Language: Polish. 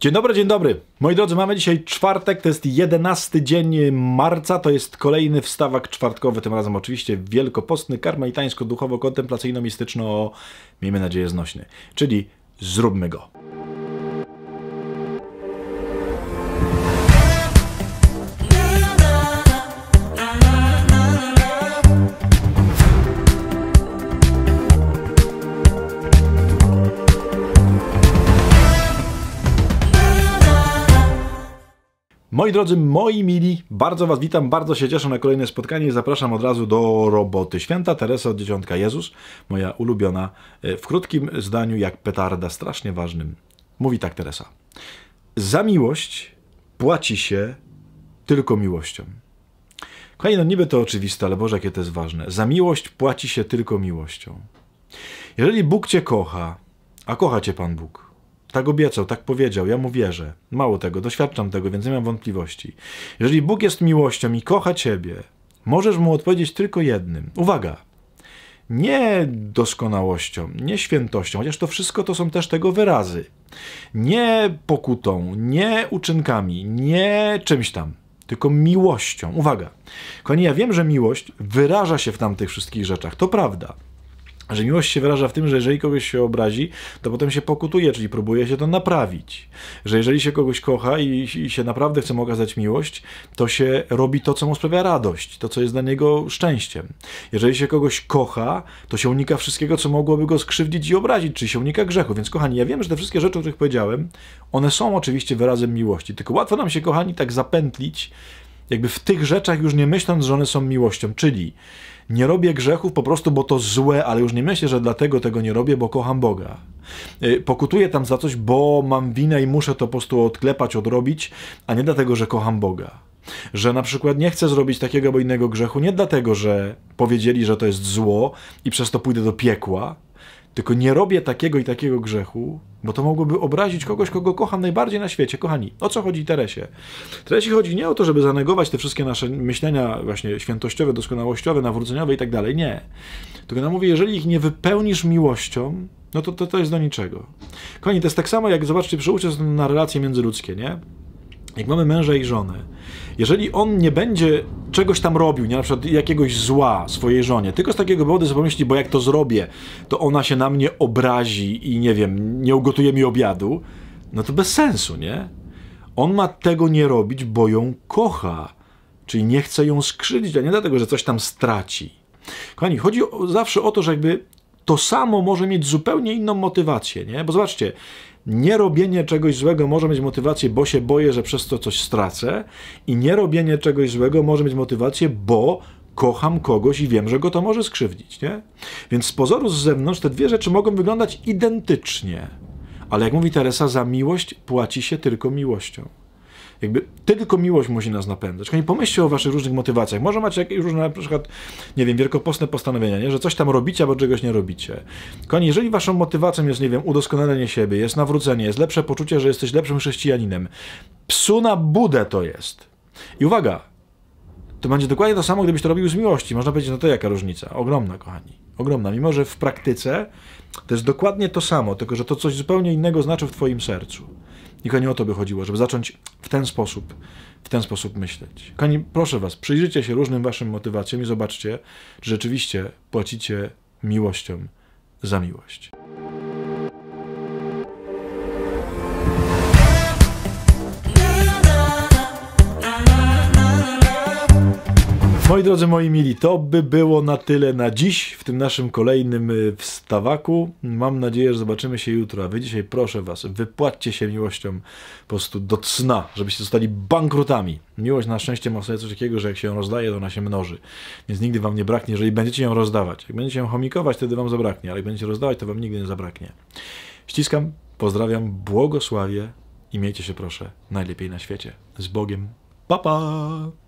Dzień dobry, dzień dobry. Moi drodzy, mamy dzisiaj czwartek, to jest 11 dzień marca, to jest kolejny wstawak czwartkowy, tym razem oczywiście wielkopostny, karmelitańsko-duchowo-kontemplacyjno-mistyczno, miejmy nadzieję znośny. Czyli zróbmy go. Moi drodzy, moi mili, bardzo Was witam, bardzo się cieszę na kolejne spotkanie i zapraszam od razu do roboty. Święta Teresa od Dzieciątka Jezus, moja ulubiona, e, w krótkim zdaniu jak petarda, strasznie ważnym. Mówi tak Teresa. Za miłość płaci się tylko miłością. Kochani, no niby to oczywiste, ale Boże, jakie to jest ważne. Za miłość płaci się tylko miłością. Jeżeli Bóg Cię kocha, a kocha Cię Pan Bóg, tak obiecał, tak powiedział, ja mu wierzę. Mało tego, doświadczam tego, więc nie mam wątpliwości. Jeżeli Bóg jest miłością i kocha ciebie, możesz mu odpowiedzieć tylko jednym. Uwaga! Nie doskonałością, nie świętością, chociaż to wszystko to są też tego wyrazy. Nie pokutą, nie uczynkami, nie czymś tam, tylko miłością. Uwaga! Kochani, ja wiem, że miłość wyraża się w tamtych wszystkich rzeczach, to prawda że miłość się wyraża w tym, że jeżeli kogoś się obrazi, to potem się pokutuje, czyli próbuje się to naprawić. Że jeżeli się kogoś kocha i, i, się naprawdę chce mu okazać miłość, to się robi to, co mu sprawia radość, to, co jest dla niego szczęściem. Jeżeli się kogoś kocha, to się unika wszystkiego, co mogłoby go skrzywdzić i obrazić, czyli się unika grzechu. Więc kochani, ja wiem, że te wszystkie rzeczy, o których powiedziałem, one są oczywiście wyrazem miłości, tylko łatwo nam się, kochani, tak zapętlić jakby w tych rzeczach już nie myśląc, że one są miłością, czyli nie robię grzechów po prostu, bo to złe, ale już nie myślę, że dlatego tego nie robię, bo kocham Boga. Y, pokutuję tam za coś, bo mam winę i muszę to po prostu odklepać, odrobić, a nie dlatego, że kocham Boga. Że na przykład nie chcę zrobić takiego albo innego grzechu, nie dlatego, że powiedzieli, że to jest zło i przez to pójdę do piekła, tylko nie robię takiego i takiego grzechu, bo to mogłoby obrazić kogoś, kogo kocham najbardziej na świecie. Kochani, o co chodzi Teresie? Teresie chodzi nie o to, żeby zanegować te wszystkie nasze myślenia właśnie świętościowe, doskonałościowe, nawróceniowe i tak dalej. Nie. Tylko ona mówi, jeżeli ich nie wypełnisz miłością, no to, to to jest do niczego. Kochani, to jest tak samo jak, zobaczcie, przełóżcie na relacje międzyludzkie, nie? jak mamy męża i żonę, jeżeli on nie będzie czegoś tam robił, nie na przykład jakiegoś zła swojej żonie, tylko z takiego powodu sobie pomyśli, bo jak to zrobię, to ona się na mnie obrazi i nie wiem, nie ugotuje mi obiadu, no to bez sensu, nie? On ma tego nie robić, bo ją kocha, czyli nie chce ją skrzydzić, a nie dlatego, że coś tam straci. Kochani, chodzi o, zawsze o to, że jakby to samo może mieć zupełnie inną motywację, nie? Bo zobaczcie, Nierobienie czegoś złego może mieć motywację, bo się boję, że przez to coś stracę, i nierobienie czegoś złego może mieć motywację, bo kocham kogoś i wiem, że go to może skrzywdzić. Nie? Więc z pozoru z zewnątrz te dwie rzeczy mogą wyglądać identycznie. Ale jak mówi Teresa, za miłość płaci się tylko miłością. Jakby tylko miłość musi nas napędzać. Kochani, pomyślcie o waszych różnych motywacjach. Może macie jakieś różne, na przykład, nie wiem, wielkopostne postanowienia, nie? że coś tam robicie, albo czegoś nie robicie. Kochani, jeżeli waszą motywacją jest, nie wiem, udoskonalenie siebie, jest nawrócenie, jest lepsze poczucie, że jesteś lepszym chrześcijaninem, psu na budę to jest. I uwaga, to będzie dokładnie to samo, gdybyś to robił z miłości. Można powiedzieć, no to jaka różnica? Ogromna, kochani. Ogromna. Mimo, że w praktyce to jest dokładnie to samo, tylko że to coś zupełnie innego znaczy w Twoim sercu. I nie o to by chodziło, żeby zacząć w ten sposób, w ten sposób myśleć. Kochani, proszę was, przyjrzyjcie się różnym waszym motywacjom i zobaczcie, czy rzeczywiście płacicie miłością za miłość. Moi drodzy, moi mili, to by było na tyle na dziś w tym naszym kolejnym y, wstawaku. Mam nadzieję, że zobaczymy się jutro. A wy dzisiaj proszę was, wypłaccie się miłością po prostu do cna, żebyście zostali bankrutami. Miłość na szczęście ma sobie coś takiego, że jak się ją rozdaje, to ona się mnoży. Więc nigdy wam nie braknie, jeżeli będziecie ją rozdawać. Jak będziecie ją homikować, wtedy wam zabraknie, ale jak będziecie rozdawać, to wam nigdy nie zabraknie. Ściskam, pozdrawiam, błogosławię i miejcie się proszę najlepiej na świecie. Z Bogiem. Pa pa!